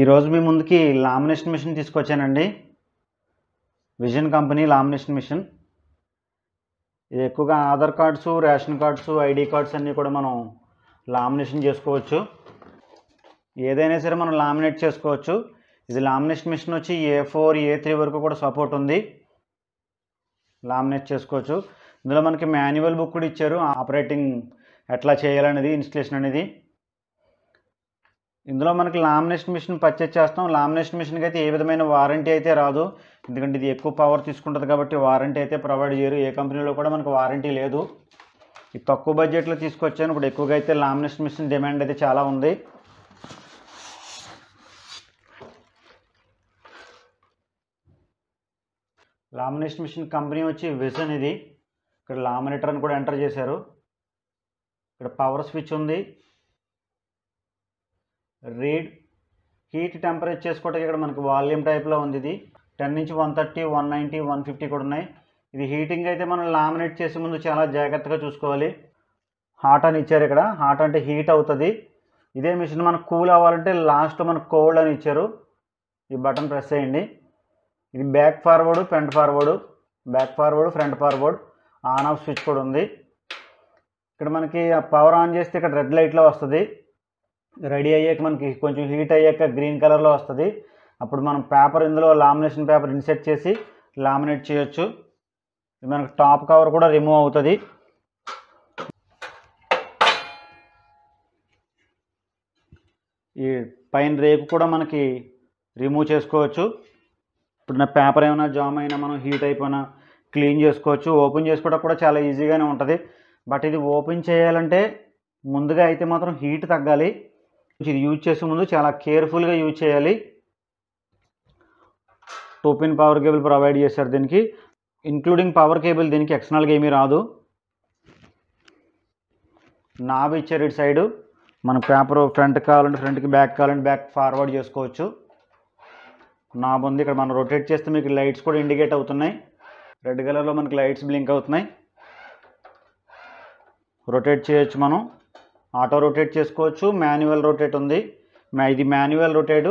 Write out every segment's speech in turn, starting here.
ఈరోజు మీ ముందుకి లామినేషన్ మిషన్ తీసుకొచ్చానండి విజన్ కంపెనీ లామినేషన్ మిషన్ ఇది ఎక్కువగా Aadhaar cards ration cards ID cards అన్నీ కూడా మనం లామినేషన్ చేసుకోవచ్చు ఏదైనా సరే మనం లామినేట్ చేసుకోవచ్చు ఇది లామినేషన్ మిషన్ వచ్చి ఏ ఫోర్ ఏ త్రీ వరకు కూడా సపోర్ట్ ఉంది లామినేట్ చేసుకోవచ్చు ఇందులో మనకి మాన్యువల్ బుక్ కూడా ఇచ్చారు ఆపరేటింగ్ ఎట్లా చేయాలనేది ఇన్స్టలేషన్ అనేది ఇందులో మనకి లామినేషన్ మిషన్ పర్చేజ్ చేస్తాం లామినేషన్ మిషన్కి అయితే ఏ విధమైన వారంటీ అయితే రాదు ఎందుకంటే ఇది ఎక్కువ పవర్ తీసుకుంటుంది కాబట్టి వారంటీ అయితే ప్రొవైడ్ చేయరు ఏ కంపెనీలో కూడా మనకు వారంటీ లేదు ఇది తక్కువ బడ్జెట్లో తీసుకొచ్చాను ఇప్పుడు ఎక్కువగా అయితే లామినేషన్ మిషన్ డిమాండ్ అయితే చాలా ఉంది లామినేషన్ మిషన్ కంపెనీ వచ్చి విజన్ ఇది ఇక్కడ లామినేటర్ అని కూడా ఎంటర్ చేశారు ఇక్కడ పవర్ స్విచ్ ఉంది రీడ్ హీట్ టెంపరేచర్ చేసుకోవడానికి ఇక్కడ మనకి వాల్యూమ్ టైప్లో ఉంది ఇది టెన్ నుంచి one thirty one ninety one fifty కూడా ఉన్నాయి ఇది హీటింగ్ అయితే మనం లామినేట్ చేసే ముందు చాలా జాగ్రత్తగా చూసుకోవాలి హాట్ అని ఇచ్చారు ఇక్కడ హాట్ అంటే హీట్ అవుతుంది ఇదే మిషన్ మనకు కూల్ అవ్వాలంటే లాస్ట్ మనకు కోల్డ్ అని ఇచ్చారు ఈ బటన్ ప్రెస్ చేయండి ఇది back forward front forward back forward front forward on off switch కూడా ఉంది ఇక్కడ మనకి పవర్ ఆన్ చేస్తే ఇక్కడ రెడ్ లైట్లో వస్తుంది రెడీ అయ్యాక మనకి కొంచెం హీట్ అయ్యాక గ్రీన్ కలర్లో వస్తుంది అప్పుడు మనం పేపర్ ఇందులో లామినేషన్ పేపర్ ఇన్సెట్ చేసి లామినేట్ చేయొచ్చు మనకు టాప్ కవర్ కూడా రిమూవ్ అవుతుంది ఈ పైన రేకు కూడా మనకి రిమూవ్ చేసుకోవచ్చు ఇప్పుడు నా పేపర్ ఏమైనా జామ్ అయినా మనం హీట్ అయిపోయినా క్లీన్ చేసుకోవచ్చు ఓపెన్ చేసుకోవడం కూడా చాలా ఈజీగానే ఉంటుంది బట్ ఇది ఓపెన్ చేయాలంటే ముందుగా అయితే మాత్రం హీట్ తగ్గాలి ఇది యూజ్ చేసే ముందు చాలా కేర్ఫుల్గా యూజ్ చేయాలి two pin power cable provide చేశారు దీనికి ఇంక్లూడింగ్ పవర్ కేబుల్ దీనికి ఎక్స్టర్నల్గా ఏమీ రాదు నాబ్ ఇచ్చారు ఇటు సైడు మన పేపర్ ఫ్రంట్ కావాలంటే ఫ్రంట్కి బ్యాక్ కావాలంటే బ్యాక్ ఫార్వర్డ్ చేసుకోవచ్చు నాబ్ ఉంది ఇక్కడ మనం రొటేట్ చేస్తే మీకు లైట్స్ కూడా ఇండికేట్ అవుతున్నాయి రెడ్ కలర్లో మనకి లైట్స్ బ్లింక్ అవుతున్నాయి రొటేట్ చేయొచ్చు మనం ఆటో రొటేట్ చేసుకోవచ్చు మాన్యువల్ రొటేట్ ఉంది ఇది మాన్యువల్ రొటేట్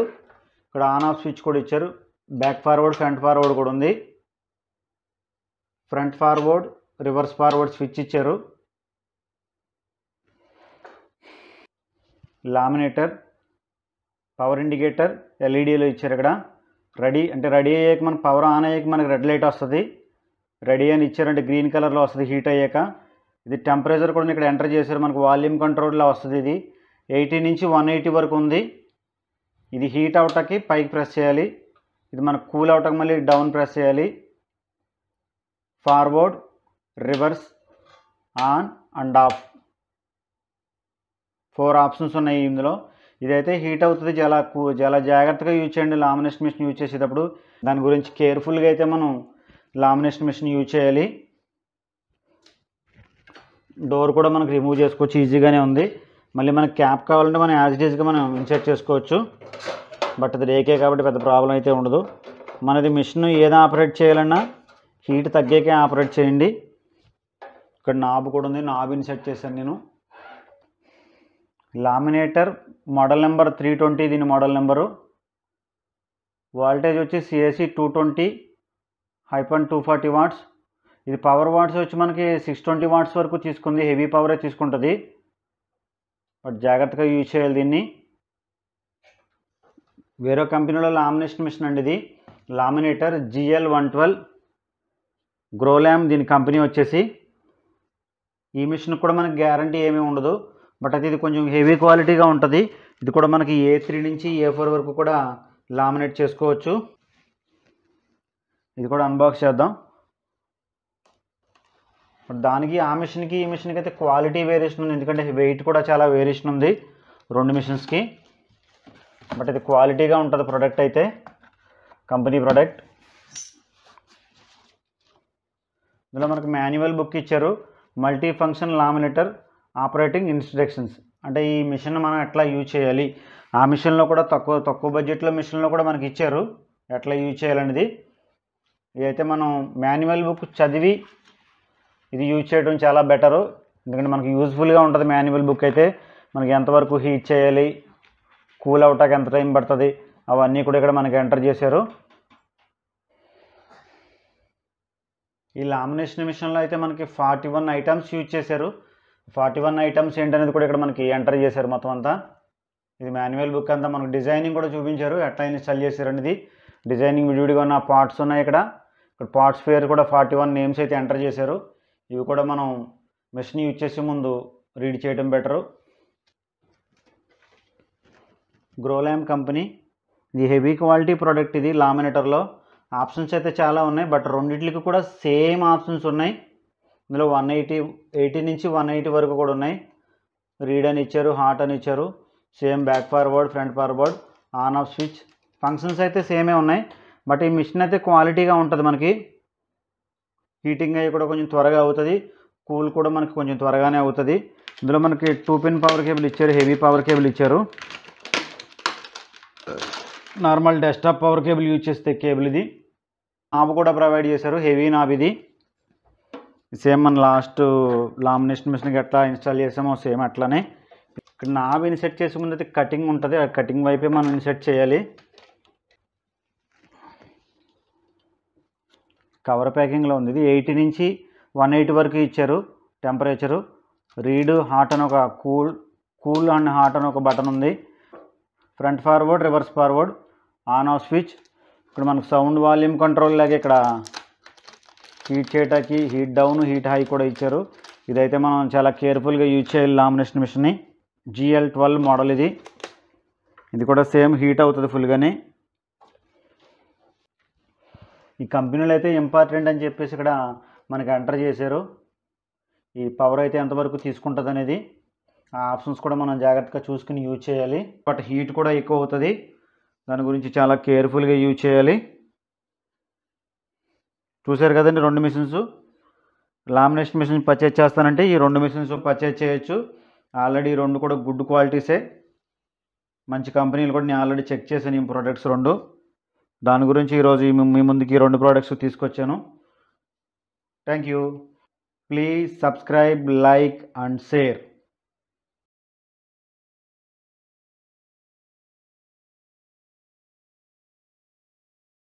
ఇక్కడ ఆన్ ఆఫ్ స్విచ్ కూడా ఇచ్చారు బ్యాక్ ఫార్వర్డ్ ఫ్రంట్ ఫార్వర్డ్ కూడా ఉంది front forward reverse forward switch ఇచ్చారు లామినేటర్ పవర్ ఇండికేటర్ ఎల్ఈడీలో ఇచ్చారు ఇక్కడ రెడీ అంటే రెడీ అయ్యాక మనకు పవర్ ఆన్ అయ్యాక మనకి రెడ్ లైట్ వస్తుంది రెడీ అని ఇచ్చారంటే గ్రీన్ కలర్లో వస్తుంది హీట్ అయ్యాక ఇది టెంపరేచర్ కూడా ఇక్కడ ఎంటర్ చేశారు మనకు వాల్యూమ్ కంట్రోల్లో వస్తుంది ఇది ఎయిటీ నుంచి వన్ ఎయిటీ వరకు ఉంది ఇది హీట్ అవటకి పైకి ప్రెస్ చేయాలి ఇది మనకు కూల్ అవటకి మళ్ళీ డౌన్ ప్రెస్ చేయాలి forward reverse on and off four options ఉన్నాయి ఇందులో ఇదైతే హీట్ అవుతుంది చాలా చాలా జాగ్రత్తగా యూజ్ చేయండి లామినేషన్ మిషన్ యూజ్ చేసేటప్పుడు దాని గురించి కేర్ఫుల్గా అయితే మనం లామినేషన్ మిషన్ యూజ్ చేయాలి డోర్ కూడా మనకు రిమూవ్ చేసుకోవచ్చు ఈజీగానే ఉంది మళ్ళీ మనకి క్యాప్ కావాలంటే మనం యాజ్ ఇట్ ఈజ్గా మనం ఇన్సర్ట్ చేసుకోవచ్చు బట్ అది రేకే కాబట్టి పెద్ద ప్రాబ్లం అయితే ఉండదు మనది మిషన్ ఏది ఆపరేట్ చేయాలన్నా హీట్ తగ్గాకే ఆపరేట్ చేయండి ఇక్కడ నాబ్ కూడా ఉంది నాబ్ ఇన్సర్ట్ చేశాను నేను laminator model number three twenty దీని మోడల్ నెంబరు వాల్టేజ్ వచ్చి సిఎసి two twenty hyphen two forty watts ఇది పవర్ వాట్స్ వచ్చి మనకి సిక్స్ ట్వంటీ వాట్స్ వరకు తీసుకుంది హెవీ పవరే తీసుకుంటుంది బట్ జాగ్రత్తగా యూజ్ చేయాలి దీన్ని వేరే కంపెనీలో లామినేషన్ మిషన్ అండి ఇది లామినేటర్ జిఎల్ వన్ ట్వెల్వ్ గ్రోలామ్ దీని కంపెనీ వచ్చేసి ఈ మిషన్ కూడా మనకి గ్యారంటీ ఏమీ ఉండదు బట్ అయితే ఇది కొంచెం హెవీ క్వాలిటీగా ఉంటుంది ఇది కూడా మనకి ఏ త్రీ నుంచి ఏ ఫోర్ వరకు కూడా లామినేట్ చేసుకోవచ్చు ఇది కూడా అన్బాక్స్ చేద్దాం దానికి ఆ మిషన్కి ఈ మిషన్కి అయితే క్వాలిటీ వేరియేషన్ ఉంది ఎందుకంటే వెయిట్ కూడా చాలా వేరియేషన్ ఉంది రెండు మిషన్స్కి బట్ ఇది క్వాలిటీగా ఉంటుంది ప్రోడక్ట్ అయితే కంపెనీ ప్రోడక్ట్ ఇందులో మనకు మాన్యువల్ బుక్ ఇచ్చారు multi function laminator operating instructions అంటే ఈ మిషన్ మనం ఎట్లా యూజ్ చేయాలి ఆ మిషన్లో కూడా తక్కువ తక్కువ బడ్జెట్లో మిషన్లో కూడా మనకి ఇచ్చారు ఎట్లా యూజ్ చేయాలనేది ఇదైతే మనం మాన్యువల్ బుక్ చదివి ఇది యూజ్ చేయడం చాలా బెటరు ఎందుకంటే మనకి యూజ్ఫుల్గా ఉంటుంది మాన్యువల్ బుక్ అయితే మనకి ఎంతవరకు హీట్ చేయాలి కూల్ అవటానికి ఎంత టైం పడుతుంది అవన్నీ కూడా ఇక్కడ మనకి ఎంటర్ చేశారు ఈ లామినేషన్ మిషన్లో అయితే మనకి ఫార్టీ వన్ ఐటమ్స్ యూజ్ చేశారు ఫార్టీ వన్ ఐటమ్స్ ఏంటనేది కూడా ఇక్కడ మనకి ఎంటర్ చేశారు మొత్తం అంతా ఇది మాన్యువల్ బుక్ అంతా మనకు డిజైనింగ్ కూడా చూపించారు ఎట్లా ఇన్స్టాల్ చేశారు అనేది డిజైనింగ్ విడివిడిగా ఉన్న పార్ట్స్ ఉన్నాయి ఇక్కడ ఇక్కడ పార్ట్స్ పేరు కూడా ఫార్టీ వన్ నేమ్స్ అయితే ఎంటర్ చేశారు ఇవి కూడా మనం మెషిన్ యూజ్ చేసే ముందు రీడ్ చేయడం బెటరు గ్రోలామ్ కంపెనీ ఇది హెవీ క్వాలిటీ ప్రోడక్ట్ ఇది లామినేటర్లో ఆప్షన్స్ అయితే చాలా ఉన్నాయి బట్ రెండింటికి కూడా సేమ్ ఆప్షన్స్ ఉన్నాయి ఇందులో వన్ ఎయిటీ ఎయిటీ నుంచి వన్ ఎయిటీ వరకు కూడా ఉన్నాయి రీడ్ అని ఇచ్చారు హాట్ అని ఇచ్చారు same back forward front forward on off switch functions అయితే సేమే ఉన్నాయి బట్ ఈ మిషన్ అయితే క్వాలిటీగా ఉంటుంది మనకి హీటింగ్ అయ్యి కూడా కొంచెం త్వరగా అవుతుంది కూల్ కూడా మనకి కొంచెం త్వరగానే అవుతుంది ఇందులో మనకి టూ పిన్ పవర్ కేబుల్ ఇచ్చారు హెవీ పవర్ కేబుల్ ఇచ్చారు normal desktop power cable use చేస్తే కేబుల్ ఇది నాబ్ కూడా ప్రొవైడ్ చేశారు హెవీ నాబ్ ఇది సేమ్ మన లాస్ట్ లామినేషన్ మిషన్కి ఎట్లా ఇన్స్టాల్ చేసామో సేమ్ అట్లానే ఇక్కడ నాబ్ ఇన్సెట్ చేసే ముందు అయితే కటింగ్ ఉంటుంది ఆ కటింగ్ వైపే మనం ఇన్సెట్ చేయాలి కవర్ ప్యాకింగ్లో ఉంది ఇది ఎయిటీ నుంచి వన్ ఎయిటీ వరకు ఇచ్చారు టెంపరేచరు రీడ్ హాట్ అని ఒక కూల్ కూల్ అండ్ హాట్ అని ఒక బటన్ ఉంది front forward reverse forward on off switch ఇక్కడ మనకు సౌండ్ వాల్యూమ్ కంట్రోల్ లాగా ఇక్కడ హీట్ చేయటానికి హీట్ డౌన్ హీట్ హై కూడా ఇచ్చారు ఇదైతే మనం చాలా కేర్ఫుల్గా యూజ్ చేయాలి లామినేషన్ మిషన్ని జిఎల్ ట్వెల్వ్ మోడల్ ఇది ఇది కూడా సేమ్ హీట్ అవుతుంది ఫుల్గానే ఈ కంపెనీలు అయితే ఇంపార్టెంట్ అని చెప్పేసి ఇక్కడ మనకి ఎంటర్ చేశారు ఈ పవర్ అయితే ఎంతవరకు తీసుకుంటుంది అనేది ఆ ఆప్షన్స్ కూడా మనం జాగ్రత్తగా చూసుకుని యూజ్ చేయాలి బట్ హీట్ కూడా ఎక్కువ అవుతుంది దాని గురించి చాలా కేర్ఫుల్గా యూజ్ చేయాలి చూశారు కదండి రెండు మిషన్స్ లామినేషన్ మిషన్ పర్చేజ్ చేస్తానంటే ఈ రెండు మిషన్స్ పర్చేజ్ చేయొచ్చు ఆల్రెడీ రెండు కూడా గుడ్ క్వాలిటీసే మంచి కంపెనీలు కూడా నేను ఆల్రెడీ చెక్ చేశాను ఈ ప్రొడక్ట్స్ రెండు దాని గురించి ఈరోజు మీ ముందుకి రెండు ప్రోడక్ట్స్ తీసుకొచ్చాను thank you please subscribe like and share